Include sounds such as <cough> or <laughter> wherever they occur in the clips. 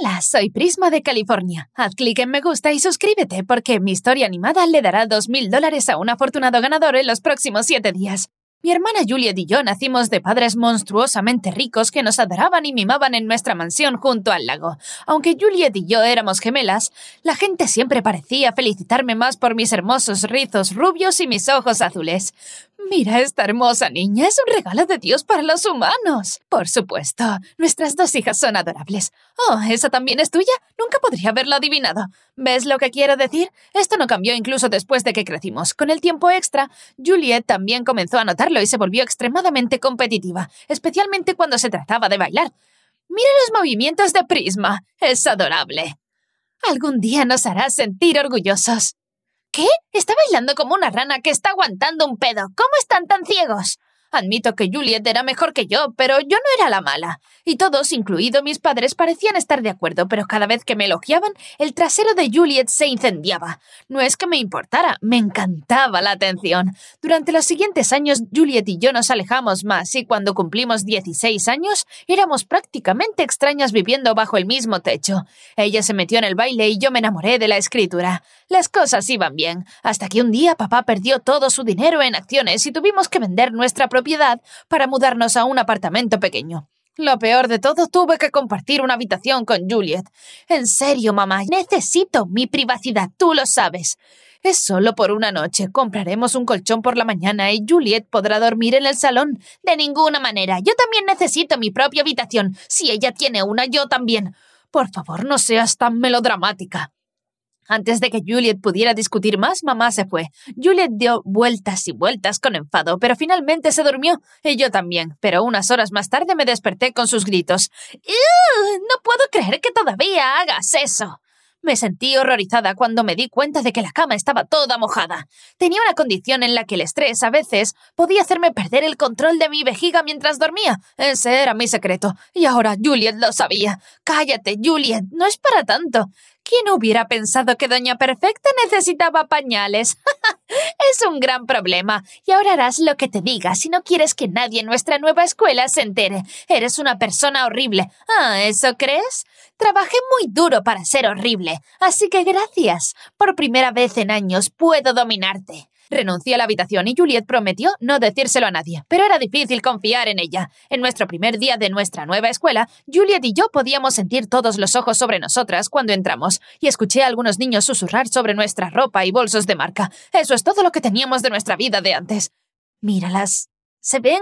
Hola, soy Prisma de California. Haz clic en me gusta y suscríbete porque mi historia animada le dará dos mil dólares a un afortunado ganador en los próximos siete días. Mi hermana Juliet y yo nacimos de padres monstruosamente ricos que nos adoraban y mimaban en nuestra mansión junto al lago. Aunque Juliet y yo éramos gemelas, la gente siempre parecía felicitarme más por mis hermosos rizos rubios y mis ojos azules. Mira, esta hermosa niña es un regalo de Dios para los humanos. Por supuesto, nuestras dos hijas son adorables. Oh, ¿esa también es tuya? Nunca podría haberlo adivinado. ¿Ves lo que quiero decir? Esto no cambió incluso después de que crecimos. Con el tiempo extra, Juliet también comenzó a notarlo y se volvió extremadamente competitiva, especialmente cuando se trataba de bailar. Mira los movimientos de Prisma. Es adorable. Algún día nos hará sentir orgullosos. ¿Qué? Está bailando como una rana que está aguantando un pedo. ¿Cómo están tan ciegos? Admito que Juliet era mejor que yo, pero yo no era la mala. Y todos, incluido mis padres, parecían estar de acuerdo, pero cada vez que me elogiaban, el trasero de Juliet se incendiaba. No es que me importara, me encantaba la atención. Durante los siguientes años, Juliet y yo nos alejamos más y cuando cumplimos 16 años, éramos prácticamente extrañas viviendo bajo el mismo techo. Ella se metió en el baile y yo me enamoré de la escritura. Las cosas iban bien, hasta que un día papá perdió todo su dinero en acciones y tuvimos que vender nuestra propiedad propiedad para mudarnos a un apartamento pequeño. Lo peor de todo, tuve que compartir una habitación con Juliet. En serio, mamá, necesito mi privacidad, tú lo sabes. Es solo por una noche. Compraremos un colchón por la mañana y Juliet podrá dormir en el salón. De ninguna manera. Yo también necesito mi propia habitación. Si ella tiene una, yo también. Por favor, no seas tan melodramática. Antes de que Juliet pudiera discutir más, mamá se fue. Juliet dio vueltas y vueltas con enfado, pero finalmente se durmió, y yo también, pero unas horas más tarde me desperté con sus gritos. No puedo creer que todavía hagas eso. Me sentí horrorizada cuando me di cuenta de que la cama estaba toda mojada. Tenía una condición en la que el estrés a veces podía hacerme perder el control de mi vejiga mientras dormía. Ese era mi secreto. Y ahora Juliet lo sabía. Cállate, Juliet, no es para tanto. ¿Quién hubiera pensado que Doña Perfecta necesitaba pañales? <laughs> es un gran problema, y ahora harás lo que te diga si no quieres que nadie en nuestra nueva escuela se entere. Eres una persona horrible. Ah, ¿eso crees? Trabajé muy duro para ser horrible, así que gracias. Por primera vez en años puedo dominarte. Renuncié a la habitación y Juliet prometió no decírselo a nadie, pero era difícil confiar en ella. En nuestro primer día de nuestra nueva escuela, Juliet y yo podíamos sentir todos los ojos sobre nosotras cuando entramos, y escuché a algunos niños susurrar sobre nuestra ropa y bolsos de marca. Eso es todo lo que teníamos de nuestra vida de antes. Míralas. Se ven...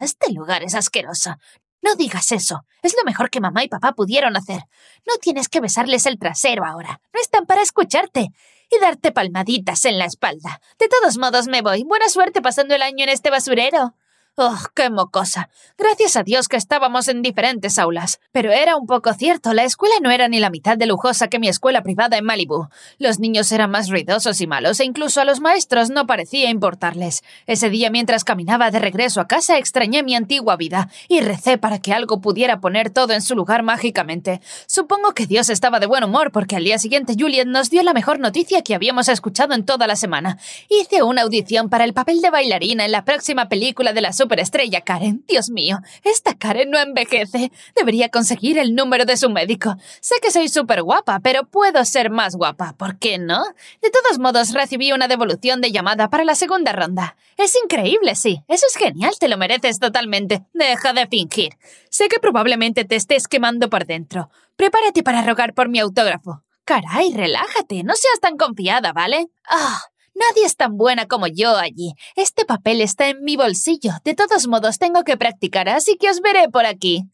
Este lugar es asqueroso. No digas eso. Es lo mejor que mamá y papá pudieron hacer. No tienes que besarles el trasero ahora. No están para escucharte y darte palmaditas en la espalda. De todos modos me voy. Buena suerte pasando el año en este basurero. ¡Oh, qué mocosa! Gracias a Dios que estábamos en diferentes aulas. Pero era un poco cierto, la escuela no era ni la mitad de lujosa que mi escuela privada en Malibú. Los niños eran más ruidosos y malos, e incluso a los maestros no parecía importarles. Ese día, mientras caminaba de regreso a casa, extrañé mi antigua vida y recé para que algo pudiera poner todo en su lugar mágicamente. Supongo que Dios estaba de buen humor porque al día siguiente Juliet nos dio la mejor noticia que habíamos escuchado en toda la semana. Hice una audición para el papel de bailarina en la próxima película de la superestrella Karen. Dios mío, esta Karen no envejece. Debería conseguir el número de su médico. Sé que soy súper guapa, pero puedo ser más guapa. ¿Por qué no? De todos modos, recibí una devolución de llamada para la segunda ronda. Es increíble, sí. Eso es genial, te lo mereces totalmente. Deja de fingir. Sé que probablemente te estés quemando por dentro. Prepárate para rogar por mi autógrafo. Caray, relájate, no seas tan confiada, ¿vale? Ah, Nadie es tan buena como yo allí. Este papel está en mi bolsillo. De todos modos, tengo que practicar, así que os veré por aquí.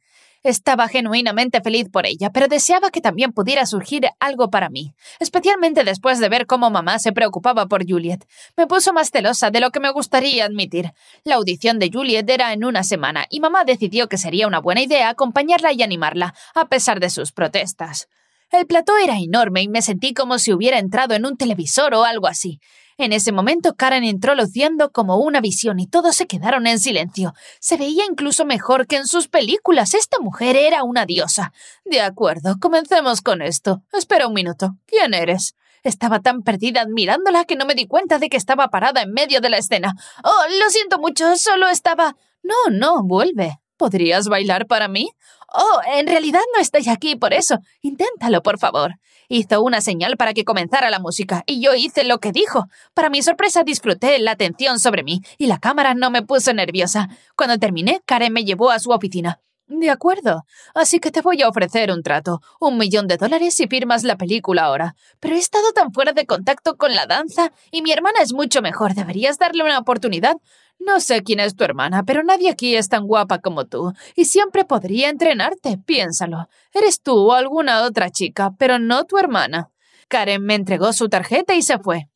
Estaba genuinamente feliz por ella, pero deseaba que también pudiera surgir algo para mí, especialmente después de ver cómo mamá se preocupaba por Juliet. Me puso más celosa de lo que me gustaría admitir. La audición de Juliet era en una semana, y mamá decidió que sería una buena idea acompañarla y animarla, a pesar de sus protestas. El plató era enorme y me sentí como si hubiera entrado en un televisor o algo así. En ese momento Karen entró luciendo como una visión y todos se quedaron en silencio. Se veía incluso mejor que en sus películas. Esta mujer era una diosa. De acuerdo, comencemos con esto. Espera un minuto. ¿Quién eres? Estaba tan perdida admirándola que no me di cuenta de que estaba parada en medio de la escena. Oh, lo siento mucho, solo estaba. No, no, vuelve. ¿Podrías bailar para mí? Oh, en realidad no estáis aquí por eso. Inténtalo, por favor. Hizo una señal para que comenzara la música, y yo hice lo que dijo. Para mi sorpresa disfruté la atención sobre mí, y la cámara no me puso nerviosa. Cuando terminé, Karen me llevó a su oficina. De acuerdo, así que te voy a ofrecer un trato, un millón de dólares si firmas la película ahora. Pero he estado tan fuera de contacto con la danza y mi hermana es mucho mejor, deberías darle una oportunidad. No sé quién es tu hermana, pero nadie aquí es tan guapa como tú, y siempre podría entrenarte, piénsalo. Eres tú o alguna otra chica, pero no tu hermana. Karen me entregó su tarjeta y se fue.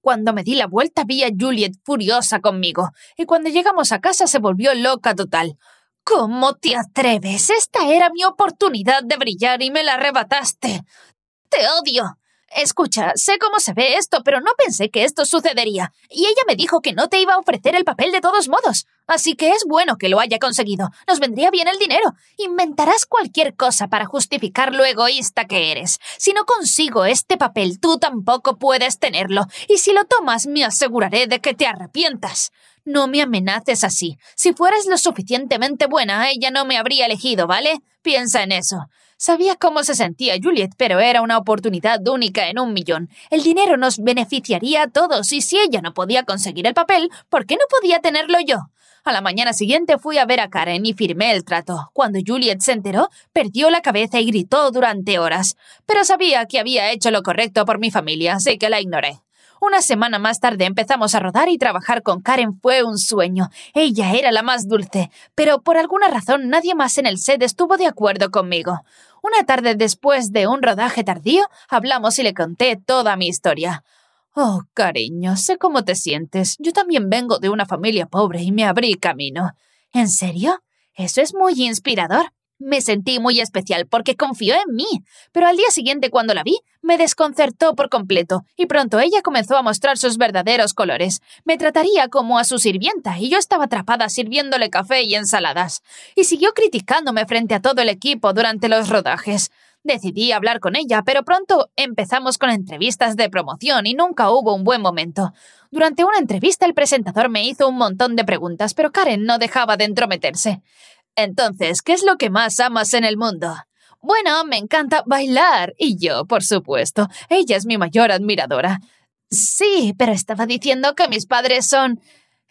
Cuando me di la vuelta vi a Juliet furiosa conmigo, y cuando llegamos a casa se volvió loca total. ¿Cómo te atreves? Esta era mi oportunidad de brillar y me la arrebataste. Te odio. Escucha, sé cómo se ve esto, pero no pensé que esto sucedería. Y ella me dijo que no te iba a ofrecer el papel de todos modos. Así que es bueno que lo haya conseguido. Nos vendría bien el dinero. Inventarás cualquier cosa para justificar lo egoísta que eres. Si no consigo este papel, tú tampoco puedes tenerlo. Y si lo tomas, me aseguraré de que te arrepientas. No me amenaces así. Si fueras lo suficientemente buena, ella no me habría elegido, ¿vale? Piensa en eso. Sabía cómo se sentía Juliet, pero era una oportunidad única en un millón. El dinero nos beneficiaría a todos, y si ella no podía conseguir el papel, ¿por qué no podía tenerlo yo? A la mañana siguiente fui a ver a Karen y firmé el trato. Cuando Juliet se enteró, perdió la cabeza y gritó durante horas. Pero sabía que había hecho lo correcto por mi familia, así que la ignoré. Una semana más tarde empezamos a rodar y trabajar con Karen fue un sueño. Ella era la más dulce, pero por alguna razón nadie más en el set estuvo de acuerdo conmigo. Una tarde después de un rodaje tardío, hablamos y le conté toda mi historia. Oh, cariño, sé cómo te sientes. Yo también vengo de una familia pobre y me abrí camino. ¿En serio? Eso es muy inspirador. Me sentí muy especial porque confió en mí, pero al día siguiente cuando la vi, me desconcertó por completo y pronto ella comenzó a mostrar sus verdaderos colores. Me trataría como a su sirvienta y yo estaba atrapada sirviéndole café y ensaladas. Y siguió criticándome frente a todo el equipo durante los rodajes. Decidí hablar con ella, pero pronto empezamos con entrevistas de promoción y nunca hubo un buen momento. Durante una entrevista el presentador me hizo un montón de preguntas, pero Karen no dejaba de entrometerse. Entonces, ¿qué es lo que más amas en el mundo? Bueno, me encanta bailar. Y yo, por supuesto. Ella es mi mayor admiradora. Sí, pero estaba diciendo que mis padres son...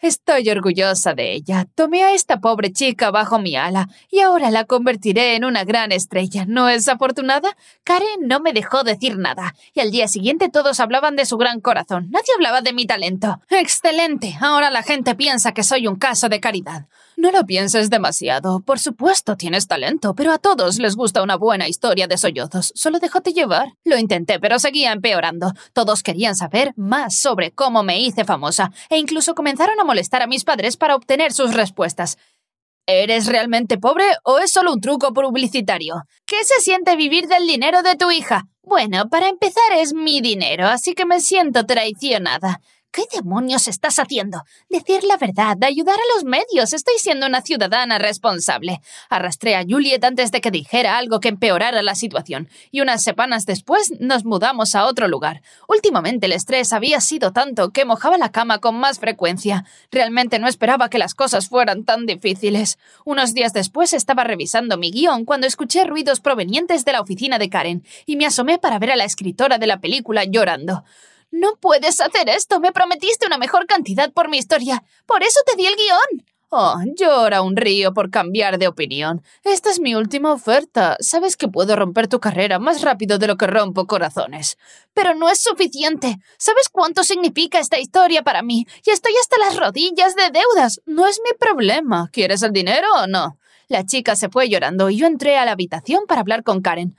Estoy orgullosa de ella. Tomé a esta pobre chica bajo mi ala y ahora la convertiré en una gran estrella. ¿No es afortunada? Karen no me dejó decir nada y al día siguiente todos hablaban de su gran corazón. Nadie hablaba de mi talento. Excelente. Ahora la gente piensa que soy un caso de caridad. No lo pienses demasiado. Por supuesto tienes talento, pero a todos les gusta una buena historia de sollozos. Solo déjate llevar. Lo intenté, pero seguía empeorando. Todos querían saber más sobre cómo me hice famosa e incluso comenzaron a molestar a mis padres para obtener sus respuestas. ¿Eres realmente pobre o es solo un truco publicitario? ¿Qué se siente vivir del dinero de tu hija? Bueno, para empezar es mi dinero, así que me siento traicionada. ¿Qué demonios estás haciendo? Decir la verdad, ayudar a los medios. Estoy siendo una ciudadana responsable. Arrastré a Juliet antes de que dijera algo que empeorara la situación, y unas semanas después nos mudamos a otro lugar. Últimamente el estrés había sido tanto que mojaba la cama con más frecuencia. Realmente no esperaba que las cosas fueran tan difíciles. Unos días después estaba revisando mi guión cuando escuché ruidos provenientes de la oficina de Karen, y me asomé para ver a la escritora de la película llorando. No puedes hacer esto. Me prometiste una mejor cantidad por mi historia. Por eso te di el guión. Oh, llora un río por cambiar de opinión. Esta es mi última oferta. Sabes que puedo romper tu carrera más rápido de lo que rompo corazones. Pero no es suficiente. ¿Sabes cuánto significa esta historia para mí? Y estoy hasta las rodillas de deudas. No es mi problema. ¿Quieres el dinero o no? La chica se fue llorando y yo entré a la habitación para hablar con Karen.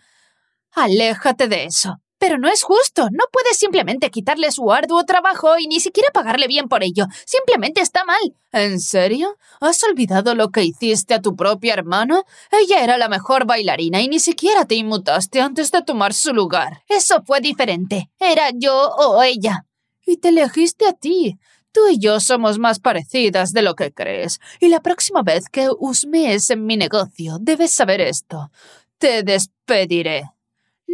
Aléjate de eso. Pero no es justo. No puedes simplemente quitarle su arduo trabajo y ni siquiera pagarle bien por ello. Simplemente está mal. ¿En serio? ¿Has olvidado lo que hiciste a tu propia hermana? Ella era la mejor bailarina y ni siquiera te inmutaste antes de tomar su lugar. Eso fue diferente. Era yo o ella. Y te elegiste a ti. Tú y yo somos más parecidas de lo que crees, y la próxima vez que usmees en mi negocio debes saber esto. Te despediré.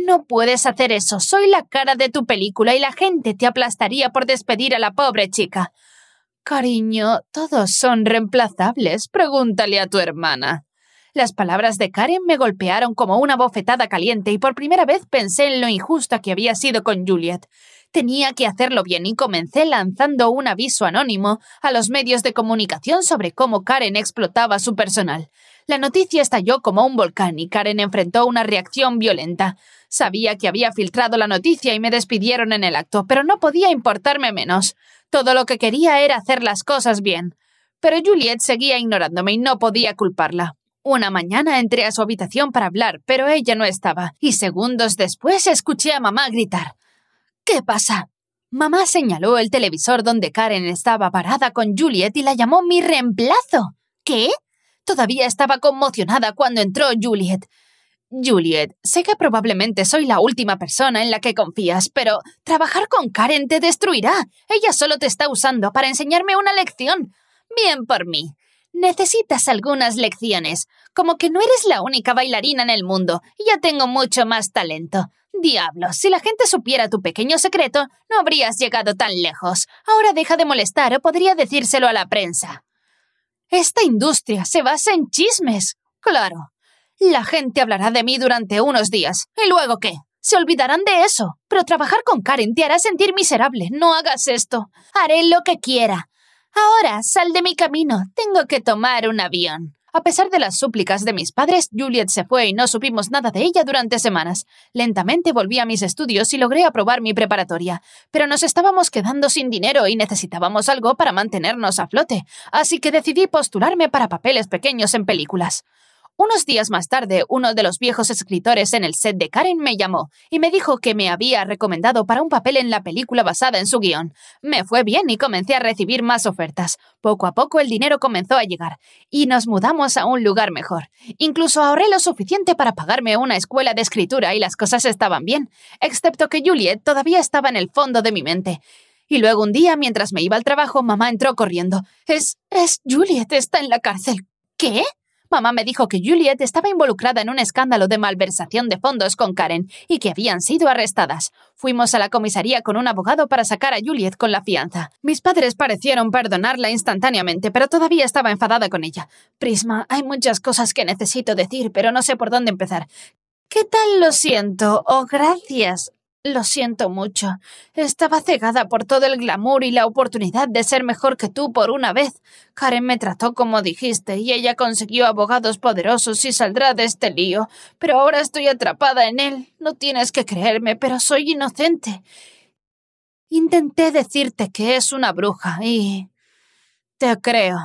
No puedes hacer eso. Soy la cara de tu película y la gente te aplastaría por despedir a la pobre chica. Cariño, todos son reemplazables. Pregúntale a tu hermana. Las palabras de Karen me golpearon como una bofetada caliente y por primera vez pensé en lo injusta que había sido con Juliet. Tenía que hacerlo bien y comencé lanzando un aviso anónimo a los medios de comunicación sobre cómo Karen explotaba su personal. La noticia estalló como un volcán y Karen enfrentó una reacción violenta. Sabía que había filtrado la noticia y me despidieron en el acto, pero no podía importarme menos. Todo lo que quería era hacer las cosas bien. Pero Juliet seguía ignorándome y no podía culparla. Una mañana entré a su habitación para hablar, pero ella no estaba, y segundos después escuché a mamá gritar. ¿Qué pasa? Mamá señaló el televisor donde Karen estaba parada con Juliet y la llamó mi reemplazo. ¿Qué? Todavía estaba conmocionada cuando entró Juliet. Juliet, sé que probablemente soy la última persona en la que confías, pero trabajar con Karen te destruirá. Ella solo te está usando para enseñarme una lección. Bien por mí. Necesitas algunas lecciones, como que no eres la única bailarina en el mundo, y ya tengo mucho más talento. Diablo, si la gente supiera tu pequeño secreto, no habrías llegado tan lejos. Ahora deja de molestar o podría decírselo a la prensa. Esta industria se basa en chismes. Claro. La gente hablará de mí durante unos días. ¿Y luego qué? Se olvidarán de eso. Pero trabajar con Karen te hará sentir miserable. No hagas esto. Haré lo que quiera. Ahora sal de mi camino. Tengo que tomar un avión. A pesar de las súplicas de mis padres, Juliet se fue y no supimos nada de ella durante semanas. Lentamente volví a mis estudios y logré aprobar mi preparatoria, pero nos estábamos quedando sin dinero y necesitábamos algo para mantenernos a flote, así que decidí postularme para papeles pequeños en películas. Unos días más tarde, uno de los viejos escritores en el set de Karen me llamó y me dijo que me había recomendado para un papel en la película basada en su guión. Me fue bien y comencé a recibir más ofertas. Poco a poco el dinero comenzó a llegar y nos mudamos a un lugar mejor. Incluso ahorré lo suficiente para pagarme una escuela de escritura y las cosas estaban bien, excepto que Juliet todavía estaba en el fondo de mi mente. Y luego un día, mientras me iba al trabajo, mamá entró corriendo. Es... es Juliet, está en la cárcel. ¿Qué? Mamá me dijo que Juliet estaba involucrada en un escándalo de malversación de fondos con Karen y que habían sido arrestadas. Fuimos a la comisaría con un abogado para sacar a Juliet con la fianza. Mis padres parecieron perdonarla instantáneamente, pero todavía estaba enfadada con ella. Prisma, hay muchas cosas que necesito decir, pero no sé por dónde empezar. ¿Qué tal lo siento? oh, gracias. Lo siento mucho. Estaba cegada por todo el glamour y la oportunidad de ser mejor que tú por una vez. Karen me trató como dijiste y ella consiguió abogados poderosos y saldrá de este lío. Pero ahora estoy atrapada en él. No tienes que creerme, pero soy inocente. Intenté decirte que es una bruja y... Te creo.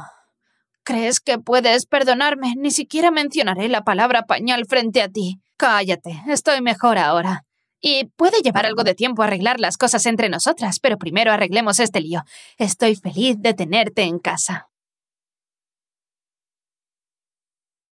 ¿Crees que puedes perdonarme? Ni siquiera mencionaré la palabra pañal frente a ti. Cállate, estoy mejor ahora. Y puede llevar algo de tiempo arreglar las cosas entre nosotras, pero primero arreglemos este lío. Estoy feliz de tenerte en casa.